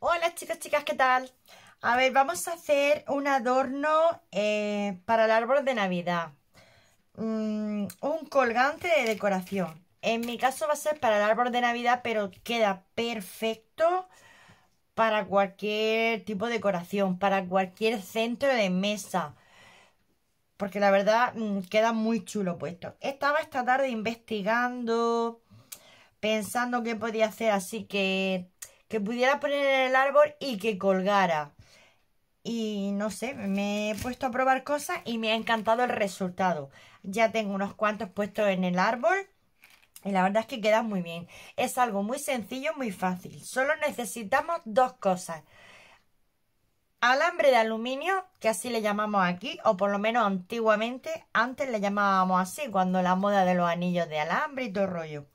Hola chicos, chicas, ¿qué tal? A ver, vamos a hacer un adorno eh, para el árbol de Navidad. Mm, un colgante de decoración. En mi caso va a ser para el árbol de Navidad, pero queda perfecto para cualquier tipo de decoración, para cualquier centro de mesa. Porque la verdad mm, queda muy chulo puesto. Estaba esta tarde investigando, pensando qué podía hacer, así que que pudiera poner en el árbol y que colgara. Y no sé, me he puesto a probar cosas y me ha encantado el resultado. Ya tengo unos cuantos puestos en el árbol y la verdad es que queda muy bien. Es algo muy sencillo, muy fácil. Solo necesitamos dos cosas. Alambre de aluminio, que así le llamamos aquí, o por lo menos antiguamente, antes le llamábamos así, cuando la moda de los anillos de alambre y todo el rollo.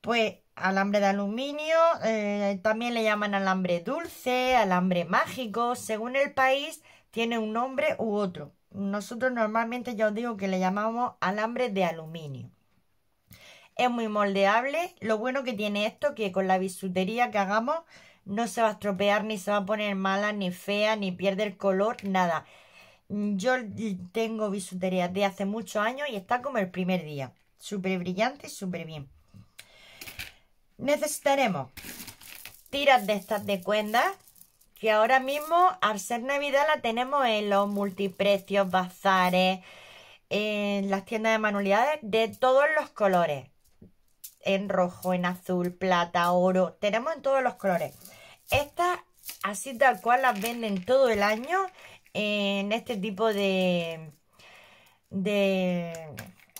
Pues alambre de aluminio, eh, también le llaman alambre dulce, alambre mágico, según el país tiene un nombre u otro. Nosotros normalmente ya os digo que le llamamos alambre de aluminio. Es muy moldeable, lo bueno que tiene esto que con la bisutería que hagamos no se va a estropear, ni se va a poner mala, ni fea, ni pierde el color, nada. Yo tengo bisutería de hace muchos años y está como el primer día. Súper brillante y súper bien. Necesitaremos tiras de estas de cuentas que ahora mismo, al ser Navidad, la tenemos en los multiprecios, bazares, en las tiendas de manualidades de todos los colores. En rojo, en azul, plata, oro. Tenemos en todos los colores. Estas, así tal cual, las venden todo el año en este tipo de... de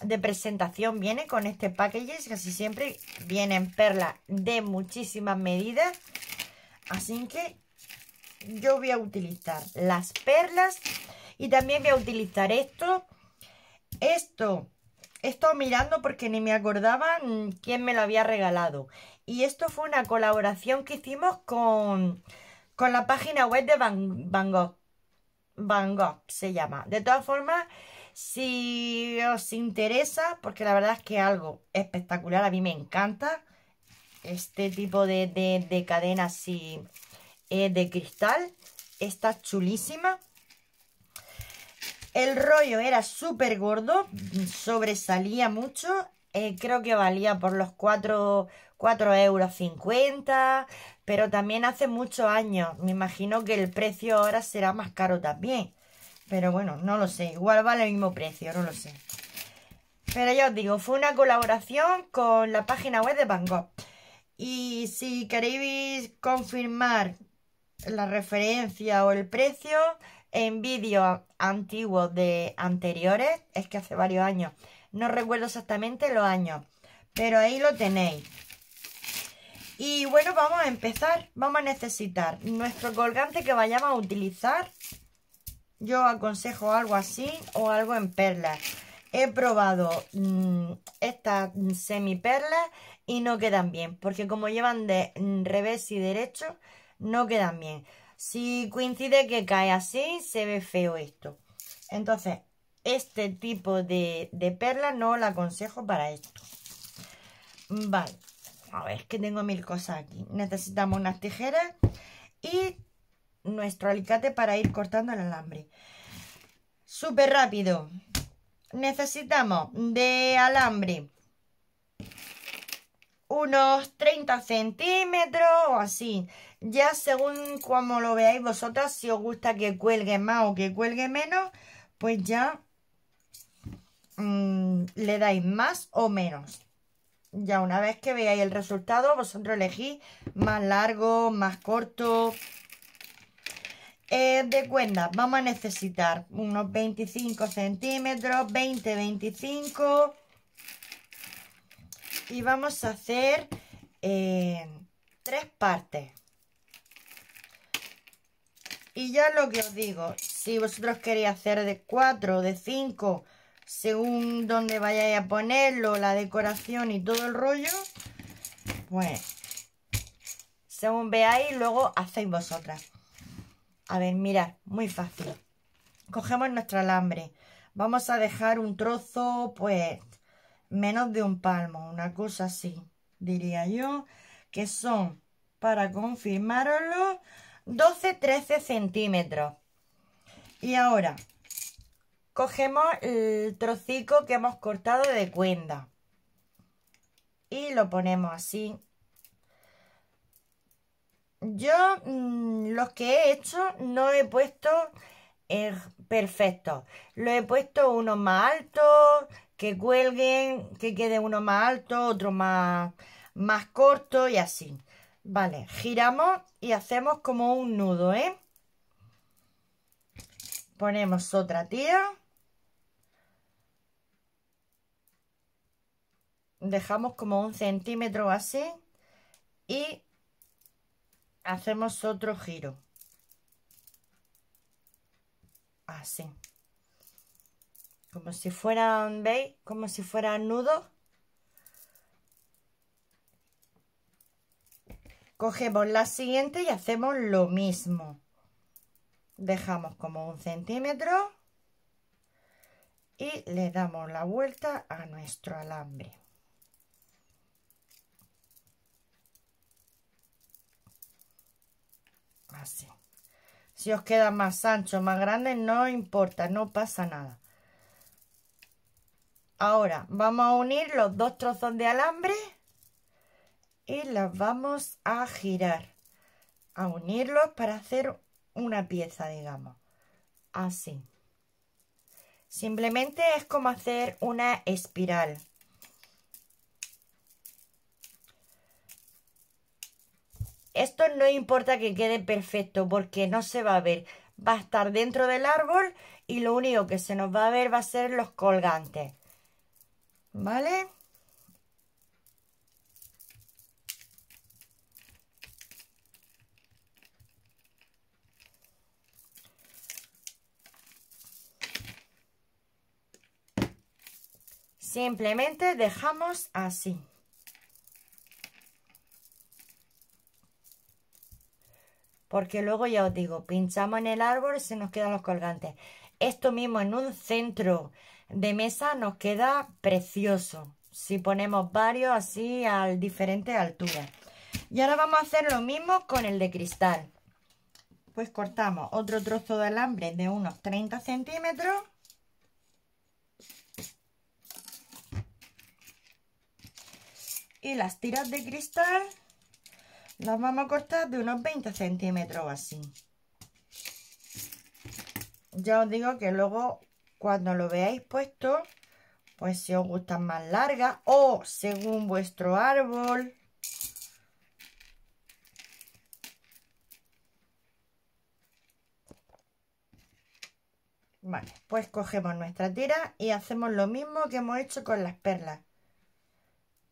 de presentación viene con este Package, Casi siempre vienen perlas de muchísimas medidas. Así que yo voy a utilizar las perlas y también voy a utilizar esto. Esto he estado mirando porque ni me acordaba mm, quién me lo había regalado. Y esto fue una colaboración que hicimos con, con la página web de Van, Van Gogh. Van Gogh se llama. De todas formas, si os interesa, porque la verdad es que es algo espectacular, a mí me encanta este tipo de, de, de cadena así eh, de cristal. Está chulísima. El rollo era súper gordo, sobresalía mucho. Eh, creo que valía por los 4,50 euros pero también hace muchos años. Me imagino que el precio ahora será más caro también. Pero bueno, no lo sé. Igual vale el mismo precio, no lo sé. Pero ya os digo, fue una colaboración con la página web de Van Gogh. Y si queréis confirmar la referencia o el precio en vídeos antiguos de anteriores, es que hace varios años, no recuerdo exactamente los años, pero ahí lo tenéis. Y bueno, vamos a empezar. Vamos a necesitar nuestro colgante que vayamos a utilizar yo aconsejo algo así o algo en perlas. He probado mm, estas estas semiperlas y no quedan bien, porque como llevan de mm, revés y derecho, no quedan bien. Si coincide que cae así, se ve feo esto. Entonces, este tipo de, de perlas no la aconsejo para esto. Vale, a ver, es que tengo mil cosas aquí. Necesitamos unas tijeras y nuestro alicate para ir cortando el alambre. Súper rápido. Necesitamos de alambre unos 30 centímetros o así. Ya según como lo veáis vosotras, si os gusta que cuelgue más o que cuelgue menos, pues ya mm, le dais más o menos. Ya una vez que veáis el resultado, vosotros elegís más largo, más corto, eh, de cuerda vamos a necesitar unos 25 centímetros, 20, 25. Y vamos a hacer eh, tres partes. Y ya lo que os digo, si vosotros queréis hacer de 4 de 5, según donde vayáis a ponerlo, la decoración y todo el rollo, pues según veáis, luego hacéis vosotras. A ver, mirad, muy fácil. Cogemos nuestro alambre. Vamos a dejar un trozo, pues, menos de un palmo, una cosa así, diría yo, que son, para confirmaroslo, 12-13 centímetros. Y ahora, cogemos el trocico que hemos cortado de cuenda y lo ponemos así yo mm, los que he hecho no he puesto eh, perfecto Lo he puesto uno más altos, que cuelguen, que quede uno más alto, otro más, más corto y así. Vale, giramos y hacemos como un nudo, ¿eh? Ponemos otra tira. Dejamos como un centímetro así. Y hacemos otro giro así como si un veis como si fuera nudo. cogemos la siguiente y hacemos lo mismo dejamos como un centímetro y le damos la vuelta a nuestro alambre Así. Ah, si os queda más ancho, más grande, no importa, no pasa nada. Ahora vamos a unir los dos trozos de alambre y las vamos a girar, a unirlos para hacer una pieza, digamos. Así. Simplemente es como hacer una espiral. Esto no importa que quede perfecto porque no se va a ver. Va a estar dentro del árbol y lo único que se nos va a ver va a ser los colgantes. ¿Vale? Simplemente dejamos así. porque luego ya os digo, pinchamos en el árbol y se nos quedan los colgantes. Esto mismo en un centro de mesa nos queda precioso, si ponemos varios así a diferentes alturas. Y ahora vamos a hacer lo mismo con el de cristal. Pues cortamos otro trozo de alambre de unos 30 centímetros. Y las tiras de cristal las vamos a cortar de unos 20 centímetros así. Ya os digo que luego cuando lo veáis puesto, pues si os gustan más largas o según vuestro árbol. Vale, pues cogemos nuestra tira y hacemos lo mismo que hemos hecho con las perlas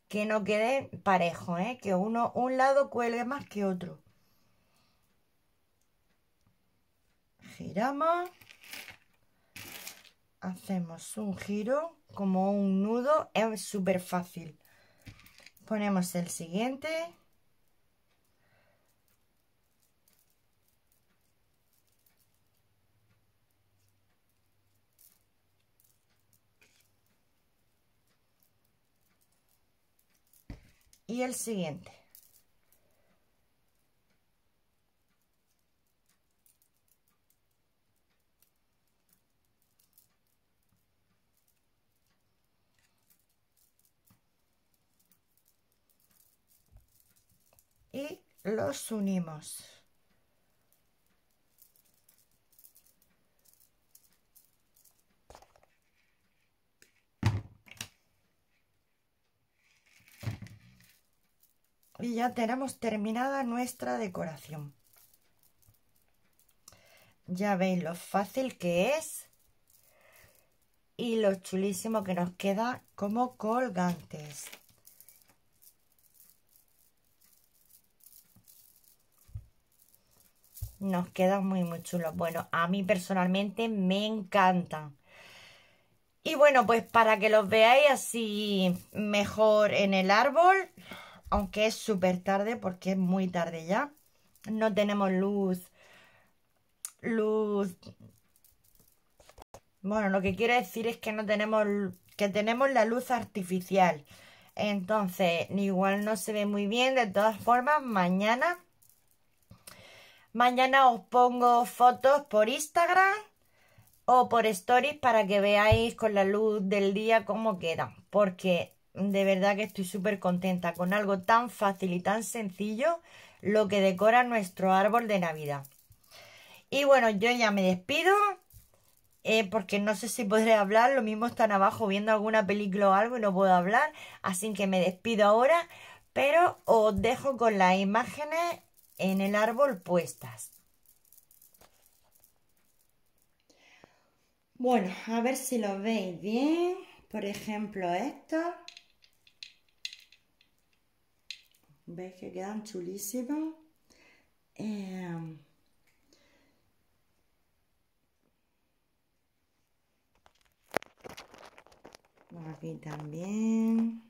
que no quede parejo, ¿eh? que uno, un lado cuelgue más que otro. Giramos, hacemos un giro como un nudo, es súper fácil. Ponemos el siguiente. y el siguiente. Y los unimos. y ya tenemos terminada nuestra decoración. Ya veis lo fácil que es y lo chulísimo que nos queda como colgantes. Nos queda muy, muy chulos Bueno, a mí personalmente me encantan. Y bueno, pues para que los veáis así mejor en el árbol, aunque es súper tarde porque es muy tarde ya. No tenemos luz, luz... Bueno, lo que quiero decir es que no tenemos, que tenemos la luz artificial. Entonces, igual no se ve muy bien. De todas formas, mañana, mañana os pongo fotos por Instagram o por stories para que veáis con la luz del día cómo queda. Porque de verdad que estoy súper contenta con algo tan fácil y tan sencillo, lo que decora nuestro árbol de Navidad. Y bueno, yo ya me despido, eh, porque no sé si podré hablar, lo mismo están abajo viendo alguna película o algo y no puedo hablar, así que me despido ahora, pero os dejo con las imágenes en el árbol puestas. Bueno, a ver si lo veis bien. Por ejemplo, esto que quedan chulísimos? Em, aquí también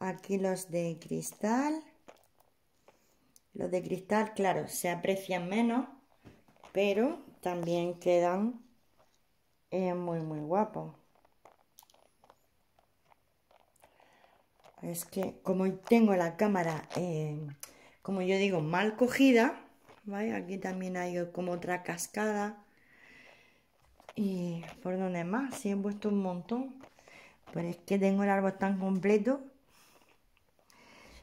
aquí los de cristal los de cristal claro se aprecian menos pero también quedan eh, muy muy guapos es que como tengo la cámara, eh, como yo digo, mal cogida, ¿vale? Aquí también hay como otra cascada. Y por donde más, si he puesto un montón. Pero es que tengo el árbol tan completo.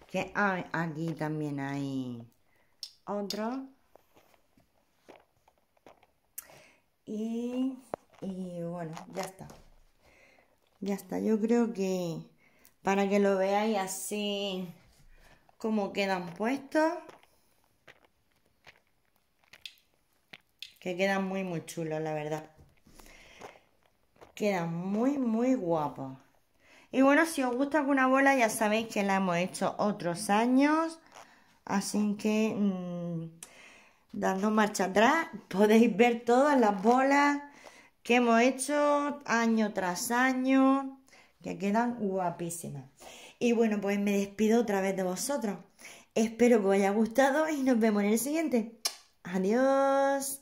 Que hay ah, aquí también hay otro. Y, y bueno, ya está. Ya está, yo creo que para que lo veáis así como quedan puestos. Que quedan muy, muy chulos, la verdad. Quedan muy, muy guapos. Y bueno, si os gusta alguna bola, ya sabéis que la hemos hecho otros años. Así que, mm, dando marcha atrás, podéis ver todas las bolas que hemos hecho año tras año que quedan guapísimas. Y bueno, pues me despido otra vez de vosotros. Espero que os haya gustado y nos vemos en el siguiente. Adiós.